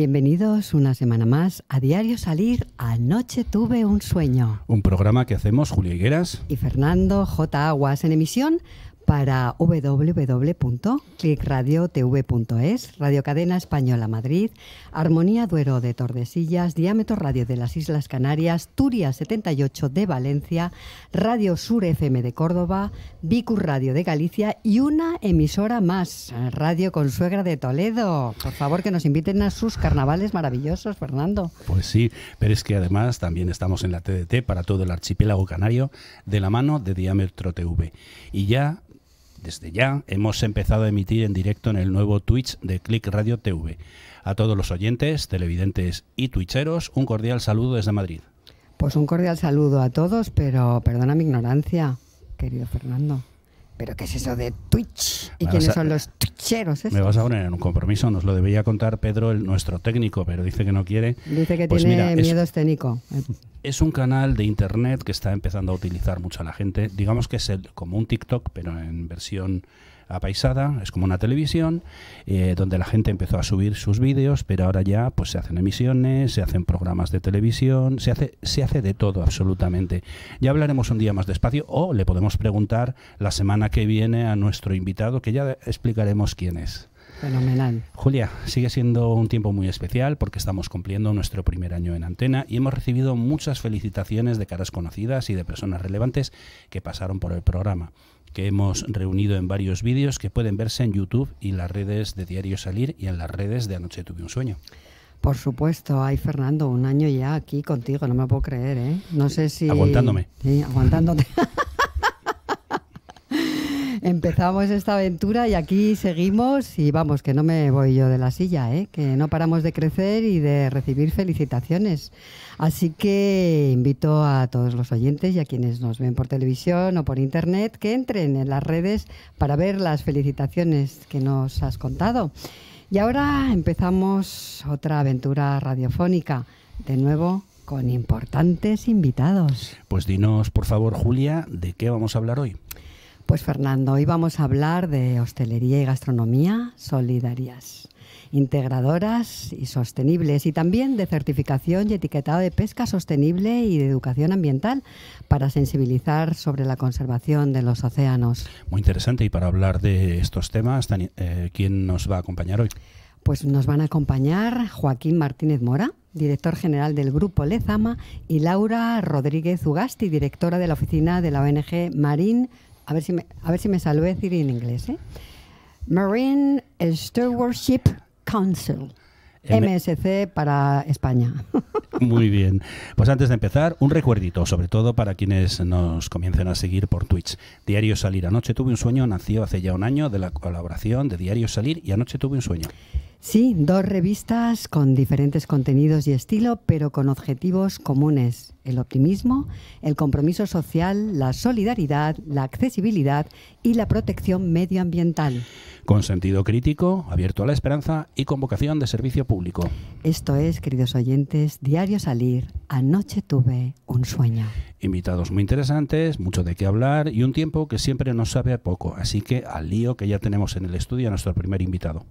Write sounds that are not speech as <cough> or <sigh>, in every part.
Bienvenidos una semana más a Diario Salir Anoche tuve un sueño. Un programa que hacemos Julio Higueras y Fernando J. Aguas en emisión para www.clickradiotv.es, Radio Cadena Española Madrid, Armonía Duero de Tordesillas, Diámetro Radio de las Islas Canarias, Turia 78 de Valencia, Radio Sur FM de Córdoba, Vicus Radio de Galicia y una emisora más, Radio Consuegra de Toledo. Por favor, que nos inviten a sus carnavales maravillosos, Fernando. Pues sí, pero es que además también estamos en la TDT para todo el archipiélago canario de la mano de Diámetro TV. Y ya desde ya hemos empezado a emitir en directo en el nuevo Twitch de Click Radio TV. A todos los oyentes, televidentes y twitcheros, un cordial saludo desde Madrid. Pues un cordial saludo a todos, pero perdona mi ignorancia, querido Fernando. ¿Pero qué es eso de Twitch? ¿Y quiénes son los Twitcheros? Me vas a poner en un compromiso. Nos lo debía contar Pedro, el, nuestro técnico, pero dice que no quiere. Dice que pues tiene miedo es, <laughs> Es un canal de internet que está empezando a utilizar mucho a la gente. Digamos que es como un TikTok, pero en versión apaisada, es como una televisión, eh, donde la gente empezó a subir sus vídeos, pero ahora ya pues se hacen emisiones, se hacen programas de televisión, se hace, se hace de todo absolutamente. Ya hablaremos un día más despacio o le podemos preguntar la semana que viene a nuestro invitado, que ya explicaremos quién es. Fenomenal. Julia, sigue siendo un tiempo muy especial porque estamos cumpliendo nuestro primer año en antena y hemos recibido muchas felicitaciones de caras conocidas y de personas relevantes que pasaron por el programa que hemos reunido en varios vídeos que pueden verse en YouTube y las redes de Diario Salir y en las redes de Anoche Tuve un Sueño. Por supuesto, hay Fernando, un año ya aquí contigo, no me puedo creer, ¿eh? No sé si... Aguantándome. Sí, aguantándote. <laughs> Empezamos esta aventura y aquí seguimos y vamos, que no me voy yo de la silla, ¿eh? que no paramos de crecer y de recibir felicitaciones. Así que invito a todos los oyentes y a quienes nos ven por televisión o por internet que entren en las redes para ver las felicitaciones que nos has contado. Y ahora empezamos otra aventura radiofónica, de nuevo con importantes invitados. Pues dinos, por favor, Julia, ¿de qué vamos a hablar hoy? Pues Fernando, hoy vamos a hablar de hostelería y gastronomía solidarias, integradoras y sostenibles, y también de certificación y etiquetado de pesca sostenible y de educación ambiental para sensibilizar sobre la conservación de los océanos. Muy interesante, y para hablar de estos temas, eh, ¿quién nos va a acompañar hoy? Pues nos van a acompañar Joaquín Martínez Mora, director general del Grupo Lezama, y Laura Rodríguez Ugasti, directora de la oficina de la ONG Marín a ver si me, a ver si me salvé decir en inglés, ¿eh? Marine eh, Stewardship Council. Eh, MSC para España. <laughs> Muy bien. Pues antes de empezar, un recuerdito, sobre todo para quienes nos comiencen a seguir por Twitch. Diario Salir. Anoche tuve un sueño, nació hace ya un año de la colaboración de Diario Salir y anoche tuve un sueño. Sí, dos revistas con diferentes contenidos y estilo, pero con objetivos comunes. El optimismo, el compromiso social, la solidaridad, la accesibilidad y la protección medioambiental. Con sentido crítico, abierto a la esperanza y con vocación de servicio público. Esto es, queridos oyentes, Diario Salir. Anoche tuve un sueño. Invitados muy interesantes, mucho de qué hablar y un tiempo que siempre nos sabe a poco. Así que al lío que ya tenemos en el estudio a nuestro primer invitado.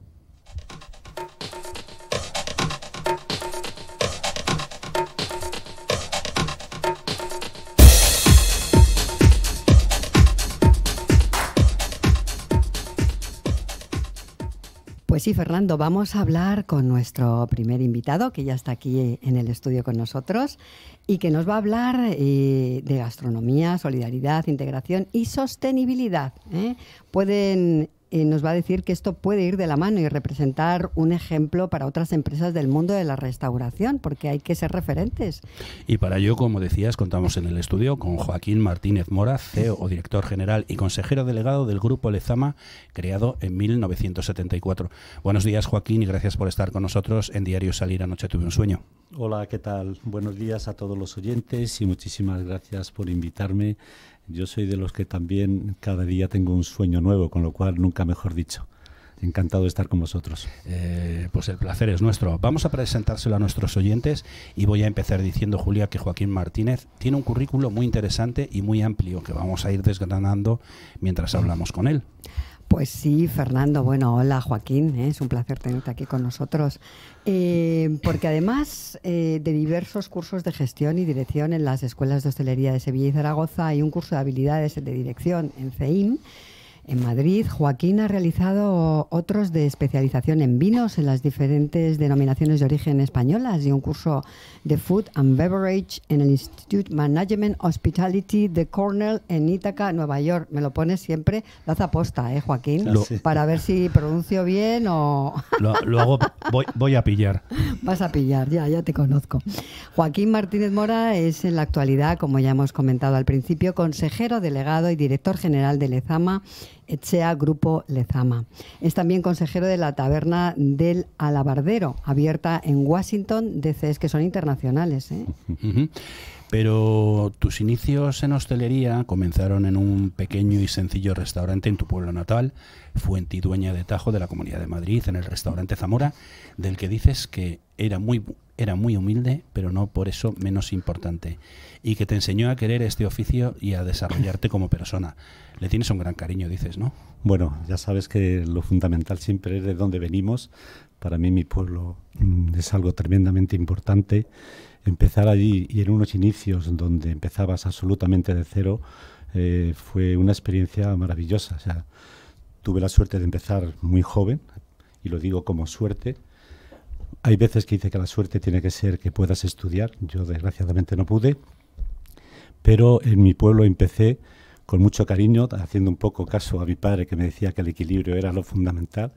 sí, Fernando, vamos a hablar con nuestro primer invitado, que ya está aquí eh, en el estudio con nosotros, y que nos va a hablar eh, de gastronomía, solidaridad, integración y sostenibilidad. ¿eh? Pueden eh, nos va a decir que esto puede ir de la mano y representar un ejemplo para otras empresas del mundo de la restauración, porque hay que ser referentes. Y para ello, como decías, contamos en el estudio con Joaquín Martínez Mora, CEO o director general y consejero delegado del Grupo Lezama, creado en 1974. Buenos días, Joaquín, y gracias por estar con nosotros en Diario Salir Anoche Tuve un Sueño. Hola, ¿qué tal? Buenos días a todos los oyentes y muchísimas gracias por invitarme yo soy de los que también cada día tengo un sueño nuevo, con lo cual nunca mejor dicho. Encantado de estar con vosotros. Eh, pues el placer es nuestro. Vamos a presentárselo a nuestros oyentes y voy a empezar diciendo, Julia, que Joaquín Martínez tiene un currículo muy interesante y muy amplio que vamos a ir desgranando mientras hablamos con él. Pues sí, Fernando. Bueno, hola Joaquín, ¿eh? es un placer tenerte aquí con nosotros. Eh, porque además eh, de diversos cursos de gestión y dirección en las escuelas de hostelería de Sevilla y Zaragoza, hay un curso de habilidades de dirección en CEIM en Madrid, Joaquín ha realizado otros de especialización en vinos en las diferentes denominaciones de origen españolas y un curso de Food and Beverage en el Institute Management Hospitality de Cornell en Ítaca, Nueva York. Me lo pones siempre, lo hace aposta, ¿eh, Joaquín? Para ver si pronuncio bien o... Luego <laughs> voy, a pillar. Vas a pillar, ya, ya te conozco. Joaquín Martínez Mora es en la actualidad, como ya hemos comentado al principio, consejero delegado y director general de Lezama Echea Grupo Lezama. Es también consejero de la Taberna del Alabardero, abierta en Washington, es que son internacionales. ¿eh? Pero tus inicios en hostelería comenzaron en un pequeño y sencillo restaurante en tu pueblo natal, fuente y dueña de Tajo de la Comunidad de Madrid, en el restaurante Zamora, del que dices que era muy, era muy humilde, pero no por eso menos importante, y que te enseñó a querer este oficio y a desarrollarte como persona. Le tienes un gran cariño, dices, ¿no? Bueno, ya sabes que lo fundamental siempre es de dónde venimos. Para mí mi pueblo mm, es algo tremendamente importante empezar allí y en unos inicios donde empezabas absolutamente de cero eh, fue una experiencia maravillosa. tuve la suerte de empezar muy joven, y lo digo como suerte. Hay veces que dice que la suerte tiene que ser que puedas estudiar. Yo desgraciadamente no pude, pero en mi pueblo empecé con mucho cariño, haciendo un poco caso a mi padre que me decía que el equilibrio era lo fundamental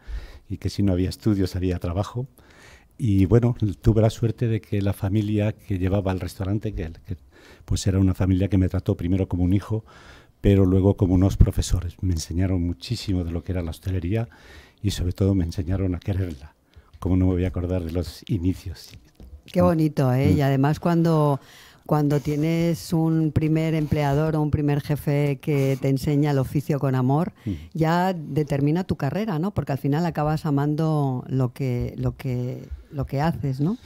y que si no había estudios había trabajo. Y bueno, tuve la suerte de que la familia que llevaba al restaurante, que, pues era una familia que me trató primero como un hijo, pero luego como unos profesores. Me enseñaron muchísimo de lo que era la hostelería y sobre todo me enseñaron a quererla. Como no me voy a acordar de los inicios. Qué bonito, ¿eh? Mm. Y además cuando cuando tienes un primer empleador o un primer jefe que te enseña el oficio con amor, ya determina tu carrera, ¿no? Porque al final acabas amando lo que, lo que, lo que haces, ¿no?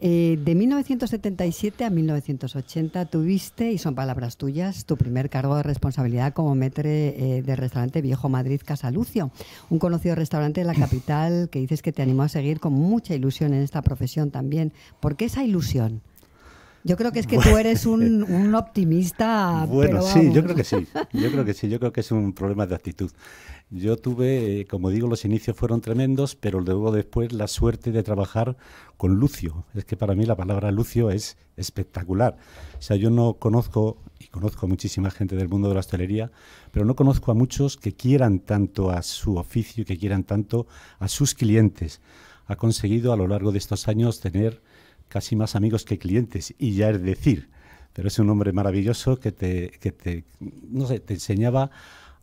Eh, de 1977 a 1980 tuviste, y son palabras tuyas, tu primer cargo de responsabilidad como metre eh, del restaurante Viejo Madrid Casalucio, un conocido restaurante de la capital que dices que te animó a seguir con mucha ilusión en esta profesión también. ¿Por qué esa ilusión? Yo creo que es que tú eres un, optimista. <laughs> Bueno, sí, yo creo que sí. Yo creo que sí. Yo creo que es un problema de actitud. Yo tuve, eh, como digo, los inicios fueron tremendos, pero luego después la suerte de trabajar con Lucio. Es que para mí la palabra Lucio es espectacular. O sea, yo no conozco, y conozco a muchísima gente del mundo de la hostelería, pero no conozco a muchos que quieran tanto a su oficio y que quieran tanto a sus clientes. Ha conseguido a lo largo de estos años tener casi más amigos que clientes, y ya es decir, pero es un hombre maravilloso que te, no te enseñaba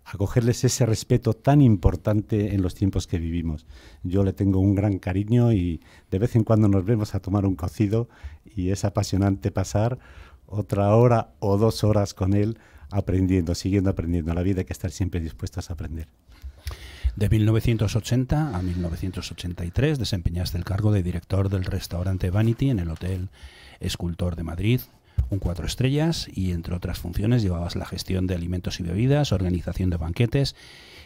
a cogerles ese respeto tan importante en los tiempos que vivimos. Yo le tengo un gran cariño y de vez en cuando nos vemos a tomar un cocido y es apasionante pasar otra hora o dos horas con él aprendiendo, siguiendo aprendiendo la vida, hay que estar siempre dispuestos a aprender. De 1980 a 1983 desempeñaste el cargo de director del restaurante Vanity en el Hotel Escultor de Madrid, un cuatro estrellas, y entre otras funciones llevabas la gestión de alimentos y bebidas, organización de banquetes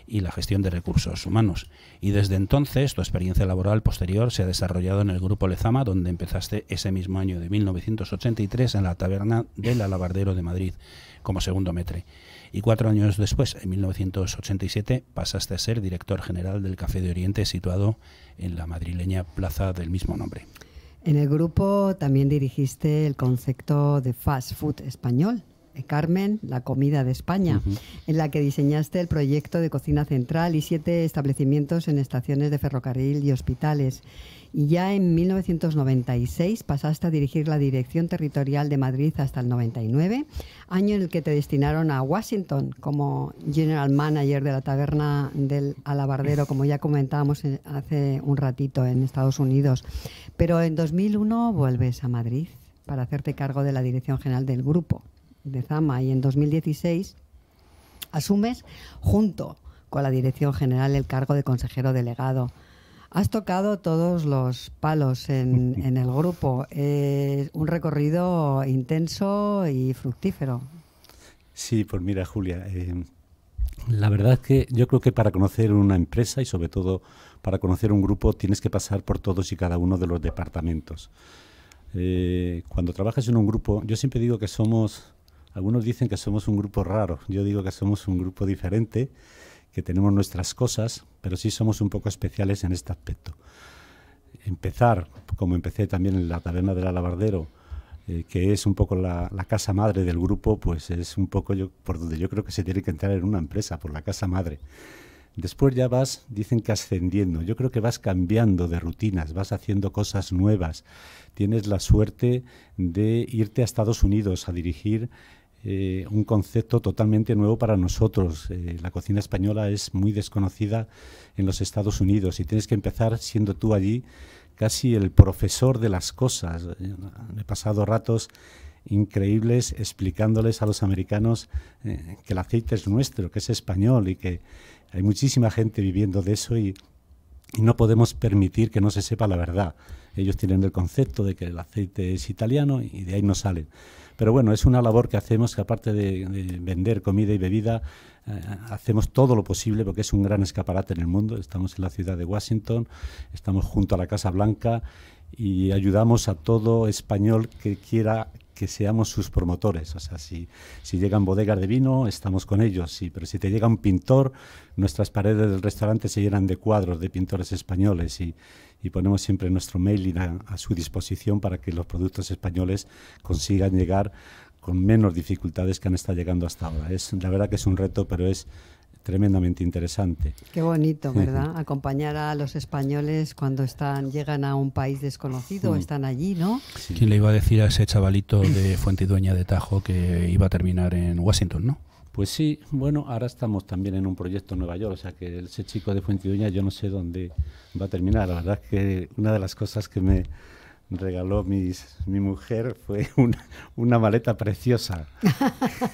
y la gestión de recursos humanos. Y desde entonces tu experiencia laboral posterior se ha desarrollado en el grupo Lezama, donde empezaste ese mismo año de 1983 en la taberna del Alabardero de Madrid como segundo metre y cuatro años después, en 1987, pasaste a ser director general del Café de Oriente situado en la madrileña plaza del mismo nombre. En el grupo también dirigiste el concepto de fast food español. Carmen, la comida de España, en la que diseñaste el proyecto de cocina central y siete establecimientos en estaciones de ferrocarril y hospitales y ya en 1996 pasaste a dirigir la Dirección Territorial de Madrid hasta el 99, año en el que te destinaron a Washington como General Manager de la taberna del Alabardero, como ya comentábamos hace un ratito en Estados Unidos. Pero en 2001 vuelves a Madrid para hacerte cargo de la Dirección General del Grupo de Zama y en 2016 asumes junto con la Dirección General el cargo de consejero delegado Has tocado todos los palos en, el grupo. un recorrido intenso y fructífero. Sí, pues mira, Julia, eh, la verdad es que yo creo que para conocer una empresa y sobre todo para conocer un grupo tienes que pasar por todos y cada uno de los departamentos. Eh, cuando trabajas en un grupo, yo siempre digo que somos, algunos dicen que somos un grupo raro, yo digo que somos un grupo diferente, que tenemos nuestras cosas, pero sí somos un poco especiales en este aspecto. Empezar, como empecé también en la taberna del alabardero, eh, que es un poco la, casa madre del grupo, pues es un poco por donde yo creo que se tiene que entrar en una empresa, por la casa madre. Después ya vas, dicen que ascendiendo, yo creo que vas cambiando de rutinas, vas haciendo cosas nuevas, tienes la suerte de irte a Estados Unidos a dirigir eh, un concepto totalmente nuevo para nosotros. Eh, la cocina española es muy desconocida en los Estados Unidos y tienes que empezar siendo tú allí casi el profesor de las cosas. Eh, he pasado ratos increíbles explicándoles a los americanos que el aceite es nuestro, que es español y que hay muchísima gente viviendo de eso y, no podemos permitir que no se sepa la verdad. Ellos tienen el concepto de que el aceite es italiano y de ahí no salen. Pero bueno, es una labor que hacemos que aparte de, vender comida y bebida, eh, hacemos todo lo posible porque es un gran escaparate en el mundo. Estamos en la ciudad de Washington, estamos junto a la Casa Blanca y ayudamos a todo español que quiera que seamos sus promotores. O sea, si, si llegan bodegas de vino, estamos con ellos, sí, pero si te llega un pintor, nuestras paredes del restaurante se llenan de cuadros de pintores españoles y, ponemos siempre nuestro mailing a, a su disposición para que los productos españoles consigan llegar con menos dificultades que han estado llegando hasta ahora. Es, la verdad que es un reto, pero es tremendamente interesante. Qué bonito, ¿verdad? <laughs> Acompañar a los españoles cuando están llegan a un país desconocido, están allí, ¿no? ¿Quién le iba a decir a ese chavalito de Fuentidueña de Tajo que iba a terminar en Washington, no? Pues sí, bueno, ahora estamos también en un proyecto en Nueva York, o sea que ese chico de dueña yo no sé dónde va a terminar. La verdad es que una de las cosas que me regaló mi mujer fue una, una maleta preciosa <laughs>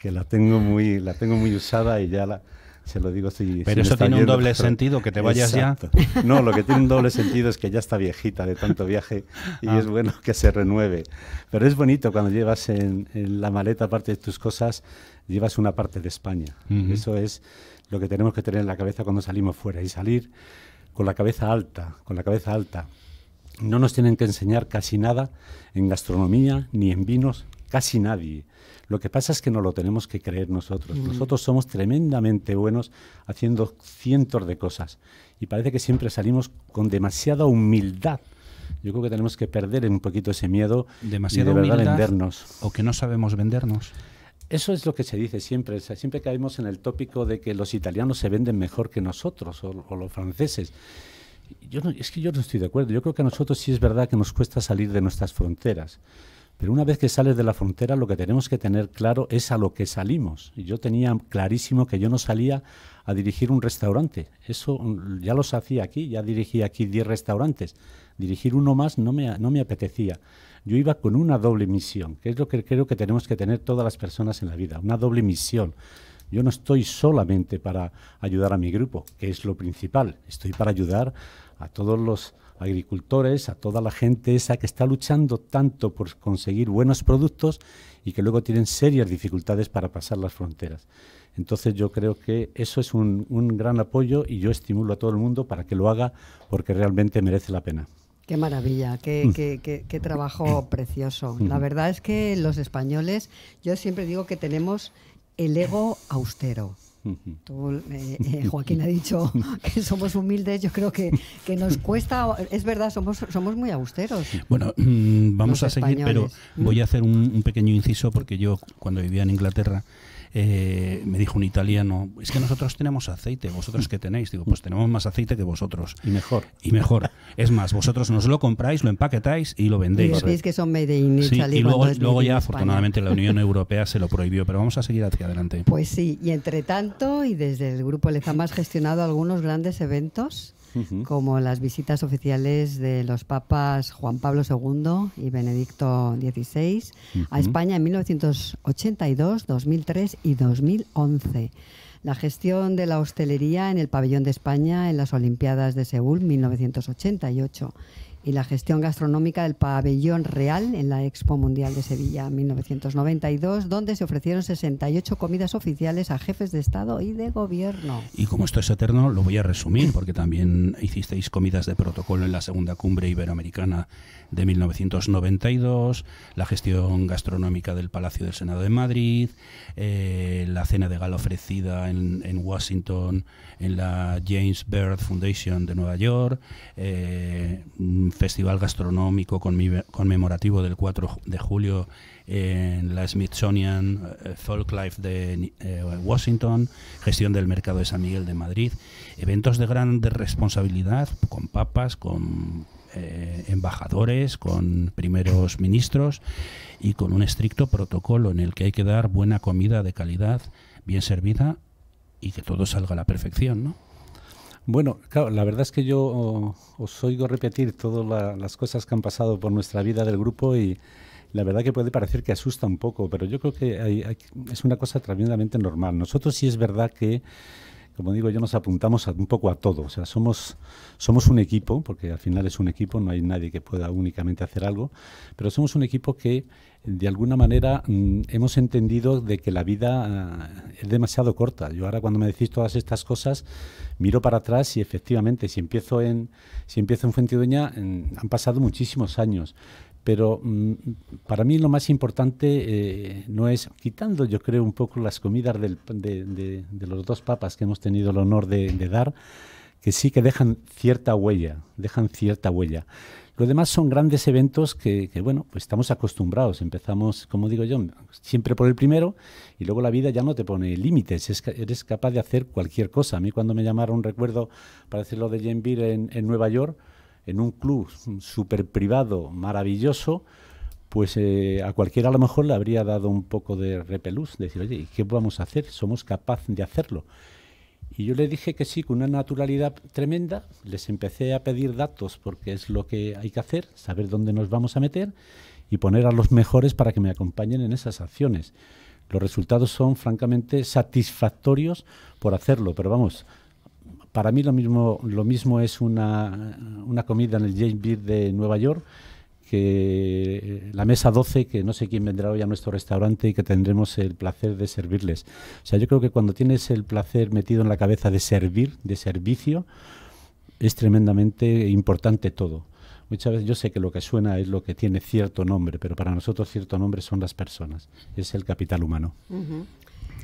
que la tengo muy, la tengo muy usada y ya la, se lo digo si... Pero eso tiene un doble sentido, que te vayas ya. No, lo que tiene un doble sentido es que ya está viejita de tanto viaje y ah. es bueno que se renueve. Pero es bonito cuando llevas en, la maleta parte de tus cosas, llevas una parte de España. Eso es lo que tenemos que tener en la cabeza cuando salimos fuera y salir con la cabeza alta, con la cabeza alta. No nos tienen que enseñar casi nada en gastronomía, ni en vinos, casi nadie. Lo que pasa es que no lo tenemos que creer nosotros. Nosotros somos tremendamente buenos haciendo cientos de cosas y parece que siempre salimos con demasiada humildad. Yo creo que tenemos que perder un poquito ese miedo demasiada de verdad humildad, vendernos. O que no sabemos vendernos. Eso es lo que se dice siempre. siempre caemos en el tópico de que los italianos se venden mejor que nosotros o, los franceses. Yo es que yo no estoy de acuerdo. Yo creo que a nosotros sí es verdad que nos cuesta salir de nuestras fronteras. Pero una vez que sales de la frontera, lo que tenemos que tener claro es a lo que salimos. Y yo tenía clarísimo que yo no salía a dirigir un restaurante. Eso mm, ya los hacía aquí, ya dirigía aquí 10 restaurantes. Dirigir uno más no me, no me apetecía. Yo iba con una doble misión, que es lo que creo que tenemos que tener todas las personas en la vida, una doble misión. Yo no estoy solamente para ayudar a mi grupo, que es lo principal, estoy para ayudar a todos los agricultores, a toda la gente esa que está luchando tanto por conseguir buenos productos y que luego tienen serias dificultades para pasar las fronteras. Entonces yo creo que eso es un, gran apoyo y yo estimulo a todo el mundo para que lo haga porque realmente merece la pena. Qué maravilla, qué, mm. qué, trabajo mm. precioso. Mm. La verdad es que los españoles, yo siempre digo que tenemos el ego austero. Eh, eh, Joaquín ha dicho <laughs> que somos humildes, yo creo que, nos cuesta, es verdad, somos, somos muy austeros. Bueno, mm, vamos a seguir, pero voy a hacer un, un, pequeño inciso porque yo cuando vivía en Inglaterra eh, me dijo un italiano, es que nosotros tenemos aceite, vosotros qué tenéis. Digo, pues tenemos más aceite que vosotros. Y mejor. Y mejor. Es más, vosotros nos lo compráis, lo empaquetáis y lo vendéis. Y que son made in y luego, luego ya, afortunadamente, la Unión Europea se lo prohibió, pero vamos a seguir hacia adelante. Pues sí, y entre tanto, y desde el Grupo Lezama has gestionado algunos grandes eventos como las visitas oficiales de los papas Juan Pablo II y Benedicto XVI a España en 1982, 2003 y 2011. La gestión de la hostelería en el pabellón de España en las Olimpiadas de Seúl 1988 y la gestión gastronómica del pabellón real en la Expo Mundial de Sevilla 1992, donde se ofrecieron 68 comidas oficiales a jefes de Estado y de Gobierno. Y como esto es eterno, lo voy a resumir, porque también hicisteis comidas de protocolo en la segunda cumbre iberoamericana de 1992, la gestión gastronómica del Palacio del Senado de Madrid, eh, la cena de gala ofrecida en, en, Washington, en la James Byrd Foundation de Nueva York, eh, festival gastronómico conmemorativo del 4 de julio en la Smithsonian eh, Folklife de eh, Washington, gestión del mercado de San Miguel de Madrid, eventos de gran responsabilidad con papas, con eh, embajadores, con primeros ministros y con un estricto protocolo en el que hay que dar buena comida de calidad, bien servida y que todo salga a la perfección, ¿no? Bueno, claro, la verdad es que yo oh, os oigo repetir todas las cosas que han pasado por nuestra vida del grupo y la verdad que puede parecer que asusta un poco, pero yo creo que es una cosa tremendamente normal. Nosotros sí es verdad que como digo, yo nos apuntamos un poco a todo. O sea, somos, somos un equipo, porque al final es un equipo, no hay nadie que pueda únicamente hacer algo, pero somos un equipo que de alguna manera mm, hemos entendido de que la vida ah, es demasiado corta. Yo ahora cuando me decís todas estas cosas, miro para atrás y efectivamente, si empiezo en, si empiezo en Fuentidueña, mm, han pasado muchísimos años. Pero mm, para mí lo más importante eh, no es, quitando yo creo un poco las comidas de, los dos papas que hemos tenido el honor de, dar, que sí que dejan cierta huella, dejan cierta huella. Lo demás son grandes eventos que, bueno, pues estamos acostumbrados. Empezamos, como digo yo, siempre por el primero y luego la vida ya no te pone límites. eres capaz de hacer cualquier cosa. A mí cuando me llamaron, recuerdo, para hacer de Jane Beer en Nueva York, en un club súper privado, maravilloso, pues eh, a cualquiera a lo mejor le habría dado un poco de repelús, decir, oye, qué vamos a hacer? ¿Somos capaces de hacerlo? Y yo le dije que sí, con una naturalidad tremenda, les empecé a pedir datos porque es lo que hay que hacer, saber dónde nos vamos a meter y poner a los mejores para que me acompañen en esas acciones. Los resultados son francamente satisfactorios por hacerlo, pero vamos, para mí lo mismo, lo mismo es una, comida en el James Beard de Nueva York que la mesa 12, que no sé quién vendrá hoy a nuestro restaurante y que tendremos el placer de servirles. O sea, yo creo que cuando tienes el placer metido en la cabeza de servir, de servicio, es tremendamente importante todo. Muchas veces yo sé que lo que suena es lo que tiene cierto nombre, pero para nosotros cierto nombre son las personas, es el capital humano.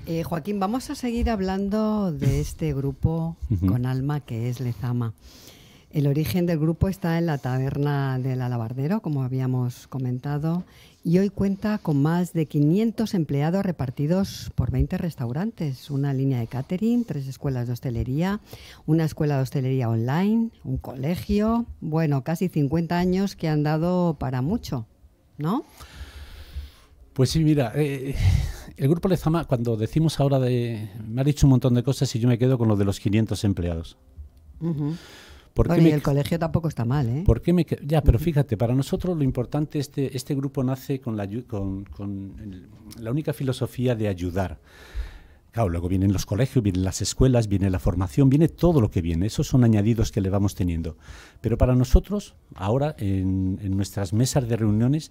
Eh, Joaquín, vamos a seguir hablando de este grupo con alma que es Lezama. El origen del grupo está en la taberna del Alabardero, como habíamos comentado, y hoy cuenta con más de 500 empleados repartidos por 20 restaurantes, una línea de catering, tres escuelas de hostelería, una escuela de hostelería online, un colegio, bueno, casi 50 años que han dado para mucho, ¿no? Pues sí, mira, eh, el grupo Lezama, cuando decimos ahora de... Me ha dicho un montón de cosas y yo me quedo con lo de los 500 empleados. Porque el colegio tampoco está mal, ¿eh? me, ya, pero fíjate, para nosotros lo importante, este, este grupo nace con la, con, con la única filosofía de ayudar. Claro, luego vienen los colegios, vienen las escuelas, viene la formación, viene todo lo que viene. Esos son añadidos que le vamos teniendo. Pero para nosotros, ahora, en, en nuestras mesas de reuniones,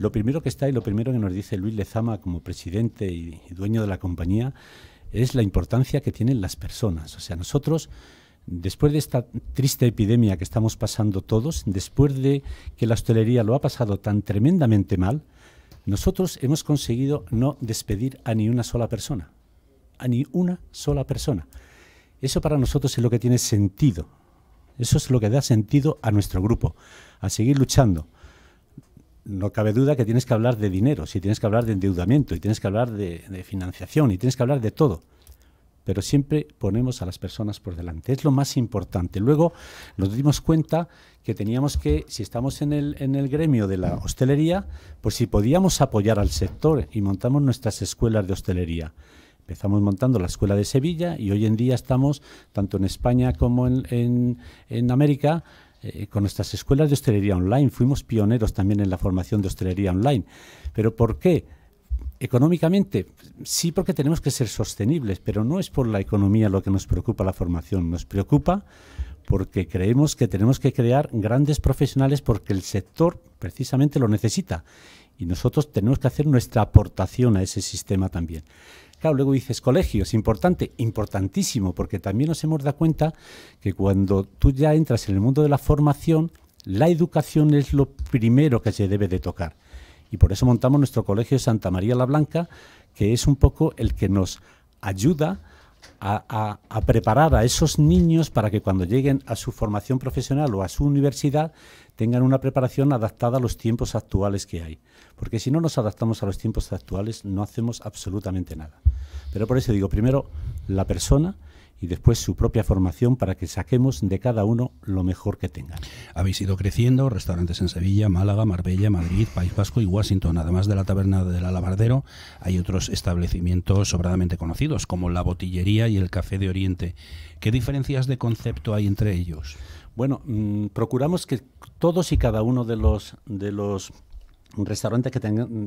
lo primero que está y lo primero que nos dice Luis Lezama como presidente y, dueño de la compañía es la importancia que tienen las personas. O sea, nosotros, después de esta triste epidemia que estamos pasando todos, después de que la hostelería lo ha pasado tan tremendamente mal, nosotros hemos conseguido no despedir a ni una sola persona. A ni una sola persona. Eso para nosotros es lo que tiene sentido. Eso es lo que da sentido a nuestro grupo, a seguir luchando no cabe duda que tienes que hablar de dinero, si tienes que hablar de endeudamiento, y tienes que hablar de, financiación, y tienes que hablar de todo. Pero siempre ponemos a las personas por delante. Es lo más importante. Luego nos dimos cuenta que teníamos que, si estamos en el, en el gremio de la hostelería, pues si podíamos apoyar al sector y montamos nuestras escuelas de hostelería. Empezamos montando la Escuela de Sevilla y hoy en día estamos, tanto en España como en, en, en América, eh, con nuestras escuelas de hostelería online fuimos pioneros también en la formación de hostelería online. ¿Pero por qué? Económicamente, sí porque tenemos que ser sostenibles, pero no es por la economía lo que nos preocupa la formación, nos preocupa porque creemos que tenemos que crear grandes profesionales porque el sector precisamente lo necesita y nosotros tenemos que hacer nuestra aportación a ese sistema también luego dices colegios, importante, importantísimo, porque también nos hemos dado cuenta que cuando tú ya entras en el mundo de la formación, la educación es lo primero que se debe de tocar. Y por eso montamos nuestro colegio Santa María la Blanca, que es un poco el que nos ayuda a, a, preparar a esos niños para que cuando lleguen a su formación profesional o a su universidad tengan una preparación adaptada a los tiempos actuales que hay. Porque si no nos adaptamos a los tiempos actuales, no hacemos absolutamente nada. Pero por eso digo, primero la persona y después su propia formación para que saquemos de cada uno lo mejor que tengan. Habéis ido creciendo, restaurantes en Sevilla, Málaga, Marbella, Madrid, País Vasco y Washington. Además de la taberna del Alabardero, hay otros establecimientos sobradamente conocidos, como la botillería y el café de Oriente. ¿Qué diferencias de concepto hay entre ellos? Bueno, mm, procuramos que todos y cada uno de los, de los un restaurante que,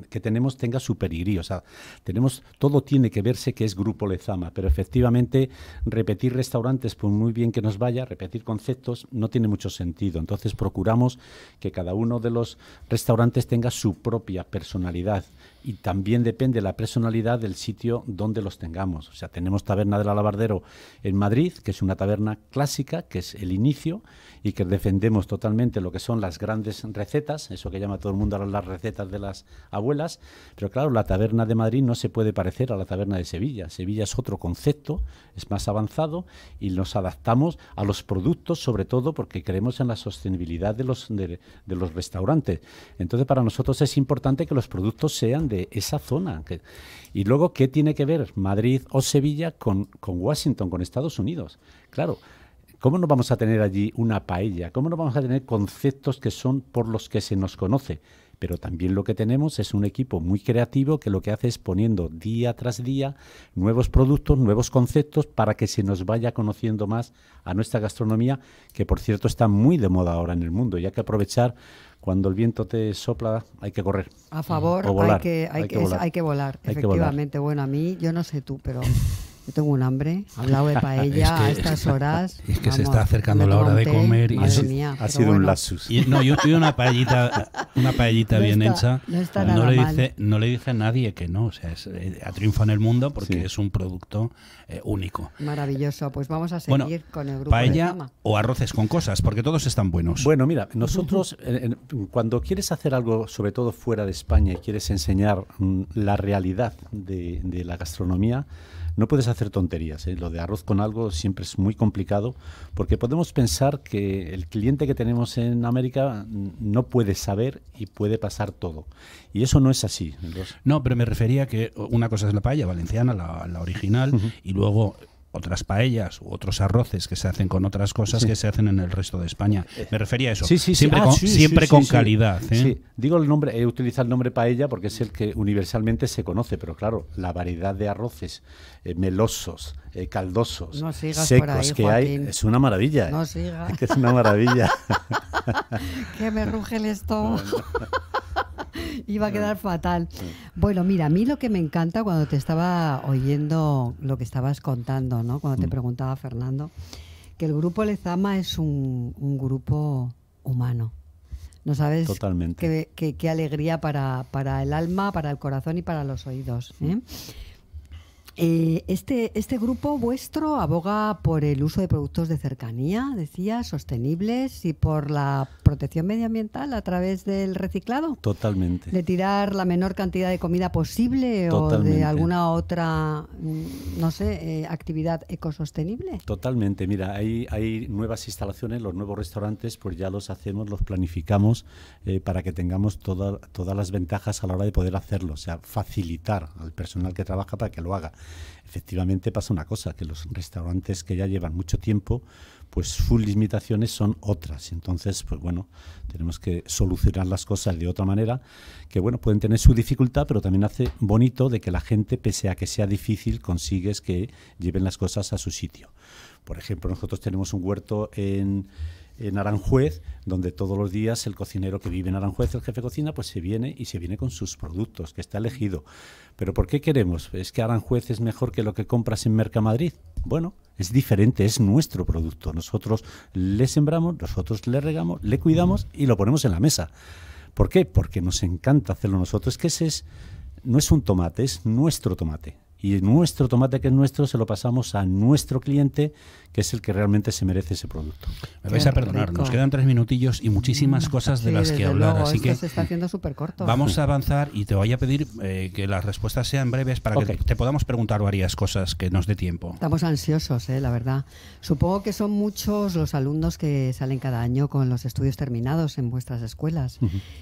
que, tenemos tenga su perigrí, o sea, tenemos, todo tiene que verse que es Grupo Lezama, pero efectivamente repetir restaurantes, por muy bien que nos vaya, repetir conceptos, no tiene mucho sentido. Entonces procuramos que cada uno de los restaurantes tenga su propia personalidad y también depende la personalidad del sitio donde los tengamos. O sea, tenemos Taberna del Alabardero en Madrid, que es una taberna clásica, que es el inicio, y que defendemos totalmente lo que son las grandes recetas, eso que llama todo el mundo a las recetas de las abuelas, pero claro, la taberna de Madrid no se puede parecer a la taberna de Sevilla. Sevilla es otro concepto, es más avanzado y nos adaptamos a los productos, sobre todo porque creemos en la sostenibilidad de los, de, los restaurantes. Entonces, para nosotros es importante que los productos sean de esa zona. y luego, ¿qué tiene que ver Madrid o Sevilla con, con Washington, con Estados Unidos? Claro, ¿Cómo no vamos a tener allí una paella? ¿Cómo no vamos a tener conceptos que son por los que se nos conoce? Pero también lo que tenemos es un equipo muy creativo que lo que hace es poniendo día tras día nuevos productos, nuevos conceptos para que se nos vaya conociendo más a nuestra gastronomía, que por cierto está muy de moda ahora en el mundo y hay que aprovechar cuando el viento te sopla hay que correr. A favor, hay, que, volar. efectivamente. Bueno, a mí, yo no sé tú, pero <laughs> Yo tengo un hambre, hablado de <laughs> paella a estas <laughs> horas. Es que se está acercando la hora de comer y ha sido un lapsus. no, yo tuve una paellita, una paellita bien hecha. No, le dije no le dice a nadie que no. O sea, es, eh, ha en el mundo porque es un producto eh, único. Maravilloso. Pues vamos a seguir con el grupo. Paella o arroces con cosas, porque todos están buenos. Bueno, mira, nosotros <laughs> cuando quieres hacer algo, sobre todo fuera de España, y quieres enseñar mm, la realidad de la gastronomía no puedes hacer tonterías. ¿eh? Lo de arroz con algo siempre es muy complicado porque podemos pensar que el cliente que tenemos en América no puede saber y puede pasar todo. Y eso no es así. no, pero me refería que una cosa es la paella valenciana, la, original, y luego otras paellas u otros arroces que se hacen con otras cosas que se hacen en el resto de España. Eh, me refería a eso. Sí, sí, siempre ah, con, siempre con calidad. ¿eh? Digo el nombre, he utilizado el nombre paella porque es el que universalmente se conoce, pero claro, la variedad de arroces eh, melosos, caldosos, secos que hay, es una maravilla. No sigas. Es es una maravilla. <laughs> que me ruge el <laughs> estómago. Iba a quedar fatal. Bueno, mira, a mí lo que me encanta cuando te estaba oyendo lo que estabas contando, ¿no? Cuando te mm. preguntaba Fernando, que el grupo Lezama es un, grupo humano. No sabes Qué, alegría para, para, el alma, para el corazón y para los oídos. ¿eh? Eh, este, este grupo vuestro aboga por el uso de productos de cercanía, decía, sostenibles y por la protección medioambiental a través del reciclado. Totalmente. De tirar la menor cantidad de comida posible o de alguna otra, mm, no sé, eh, actividad ecosostenible. Totalmente. Mira, hay, hay nuevas instalaciones, los nuevos restaurantes, pues ya los hacemos, los planificamos eh, para que tengamos todas las ventajas a la hora de poder hacerlo. O sea, facilitar al personal que trabaja para que lo haga efectivamente pasa una cosa, que los restaurantes que ya llevan mucho tiempo, pues full limitaciones son otras. Entonces, pues bueno, tenemos que solucionar las cosas de otra manera, que bueno, pueden tener su dificultad, pero también hace bonito de que la gente, pese a que sea difícil, consigues que lleven las cosas a su sitio. Por ejemplo, nosotros tenemos un huerto en en Aranjuez, donde todos los días el cocinero que vive en Aranjuez, el jefe de cocina, pues se viene y se viene con sus productos, que está elegido. Pero ¿por qué queremos? ¿Es que Aranjuez es mejor que lo que compras en Mercamadrid? Bueno, es diferente, es nuestro producto. Nosotros le sembramos, nosotros le regamos, le cuidamos y lo ponemos en la mesa. ¿Por qué? Porque nos encanta hacerlo nosotros, que ese es, no es un tomate, es nuestro tomate y nuestro tomate que es nuestro se lo pasamos a nuestro cliente, que es el que realmente se merece ese producto. Me vais a perdonar, nos quedan tres minutillos y muchísimas mm, cosas de las que hablar, así que se está haciendo súper corto. Vamos a avanzar y te voy a pedir eh, que las respuestas sean breves para que te podamos preguntar varias cosas que nos dé tiempo. Estamos ansiosos, eh, la verdad. Supongo que son muchos los alumnos que salen cada año con los estudios terminados en vuestras escuelas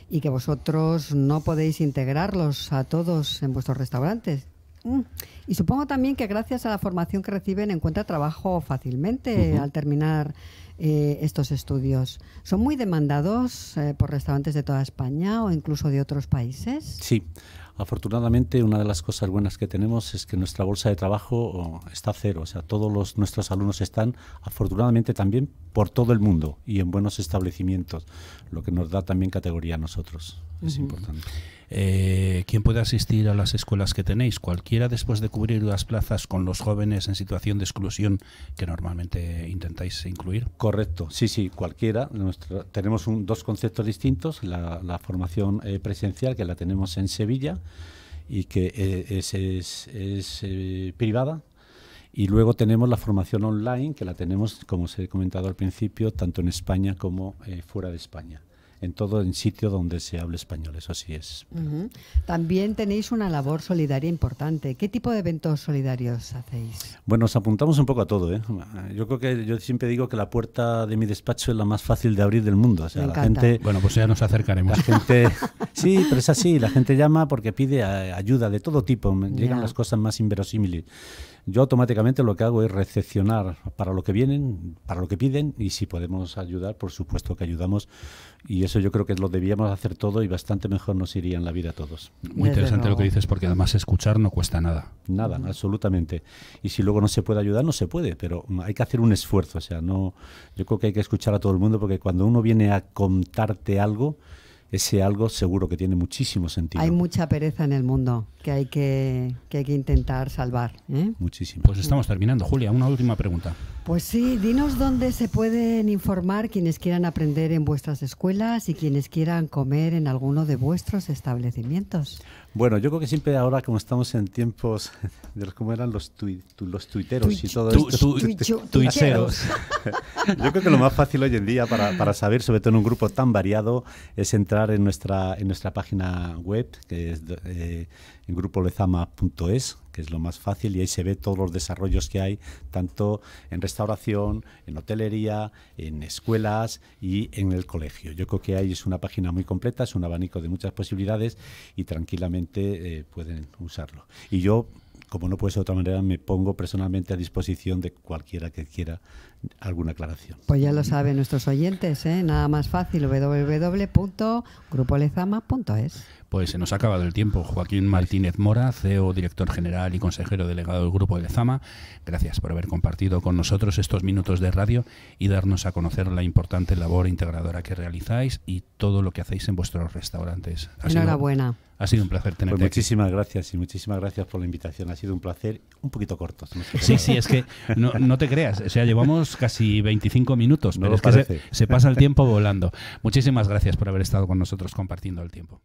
y que vosotros no podéis integrarlos a todos en vuestros restaurantes Mm. Y supongo también que gracias a la formación que reciben encuentra trabajo fácilmente al terminar eh, estos estudios. ¿Son muy demandados eh, por restaurantes de toda España o incluso de otros países? Sí. Afortunadamente, una de las cosas buenas que tenemos es que nuestra bolsa de trabajo está cero. O sea, todos nuestros alumnos están, afortunadamente, también por todo el mundo y en buenos establecimientos, lo que nos da también categoría a nosotros. Es importante. Eh, ¿Quién puede asistir a las escuelas que tenéis? ¿Cualquiera después de cubrir las plazas con los jóvenes en situación de exclusión que normalmente intentáis incluir? Correcto, sí, sí, cualquiera. tenemos dos conceptos distintos. La, formación eh, presencial, que la tenemos en Sevilla y que eh, es, eh, privada, y luego tenemos la formación online, que la tenemos, como os he comentado al principio, tanto en España como fuera de España en todo en sitio donde se hable español, eso sí es. También tenéis una labor solidaria importante. ¿Qué tipo de eventos solidarios hacéis? Bueno, nos apuntamos un poco a todo. ¿eh? Yo creo que yo siempre digo que la puerta de mi despacho es la más fácil de abrir del mundo. O la gente, bueno, pues ya nos acercaremos. gente, <laughs> sí, pero es así. La gente llama porque pide ayuda de todo tipo. Llegan las cosas más inverosímiles yo automáticamente lo que hago es recepcionar para lo que vienen, para lo que piden y si podemos ayudar, por supuesto que ayudamos. Y eso yo creo que lo debíamos hacer todo y bastante mejor nos iría en la vida a todos. Muy interesante lo que dices porque además escuchar no cuesta nada. Nada, absolutamente. Y si luego no se puede ayudar, no se puede, pero hay que hacer un esfuerzo. O sea, no, yo creo que hay que escuchar a todo el mundo porque cuando uno viene a contarte algo, ese algo seguro que tiene muchísimo sentido. Hay mucha pereza en el mundo que hay que, que intentar salvar. ¿eh? Muchísimo. Pues estamos terminando. Julia, una última pregunta. Pues sí, dinos dónde se pueden informar quienes quieran aprender en vuestras escuelas y quienes quieran comer en alguno de vuestros establecimientos. Bueno, yo creo que siempre ahora, como estamos en tiempos <laughs> de los, ¿cómo eran los, los tuiteros y todo tu, esto? tuiteros. <laughs> yo creo que lo más fácil hoy en día para, para, saber, sobre todo en un grupo tan variado, es entrar en nuestra, en nuestra página web, que es eh, en grupolezama.es, que es lo más fácil, y ahí se ve todos los desarrollos que hay, tanto en restauración, en hotelería, en escuelas y en el colegio. Yo creo que ahí es una página muy completa, es un abanico de muchas posibilidades y tranquilamente eh, pueden usarlo. Y yo como no puedo ser de otra manera, me pongo personalmente a disposición de cualquiera que quiera alguna aclaración. Pues ya lo saben nuestros oyentes, ¿eh? nada más fácil, www.grupolezama.es. Pues se nos ha acabado el tiempo. Joaquín Martínez Mora, CEO, director general y consejero delegado del Grupo Lezama, gracias por haber compartido con nosotros estos minutos de radio y darnos a conocer la importante labor integradora que realizáis y todo lo que hacéis en vuestros restaurantes. Enhorabuena. ha sido un placer tenerte. Pues muchísimas gracias y muchísimas gracias por la invitación. Ha sido un placer, un poquito corto. sí, sí, es que no, no te creas. O sea, llevamos casi 25 minutos, pero es que se pasa el tiempo volando. Muchísimas gracias por haber estado con nosotros compartiendo el tiempo.